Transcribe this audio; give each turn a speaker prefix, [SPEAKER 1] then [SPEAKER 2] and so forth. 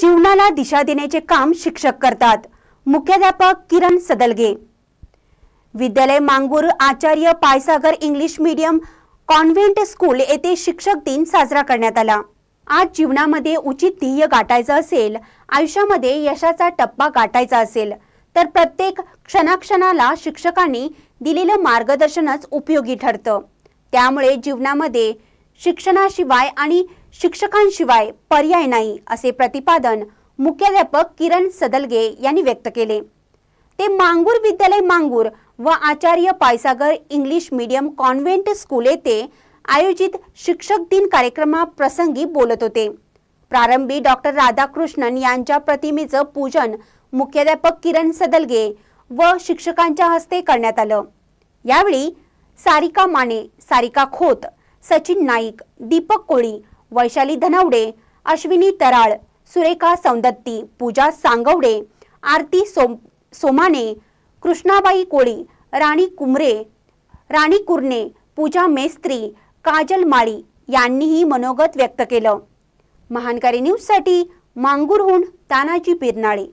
[SPEAKER 1] जीवनाला दिशा देण्याचे काम शिक्षक करतात मुख्याध्यापक किरण सदलगे विद्यालय Mangur Acharya Payasagar English medium convent school येथे शिक्षक दिन साजरा करण्यात आला आज जीवनामध्ये उचित ध्येय गाठायचं असेल आयुष्यामध्ये यशाचा टप्पा गाठायचा असेल तर प्रत्येक क्षणाक्षणाला शिक्षकांनी दिलेलं मार्गदर्शनच उपयोगी ठरतं त्यामुळे जीवनामध्ये शिक्षणाशिवाय आणि शिक्षकांशिवाय पर्याय नाही असे प्रतिपादन मुख्याध्यापक किरण सदलगे यांनी व्यक्त केले ते मांगूर विद्यालय मांगूर व Acharya Payasagar English medium convent school येथे आयोजित शिक्षक दिन कार्यक्रमाप्रसंगी बोलत होते प्रारंभी डॉक्टर राधाकृष्णन यांच्या प्रतिमेचं पूजन मुख्याध्यापक किरण सदलगे व शिक्षकांच्या हस्ते करण्यात आलं यावेळी सारिका माने सारिका खोत सचिन नाईक दीपक कोळी वैशाली धनावडे अश्विनी तराळ सुरेखा सौंदत्ती पूजा सांगवडे आरती सोम सोमाने कृष्णाबाई कोळी राणी कुमरे राणी कुर्णे पूजा मेस्त्री काजल माळी यांनीही मनोगत व्यक्त केलं महानकारी न्यूजसाठी मांगूरहून तानाजी पिरनाळी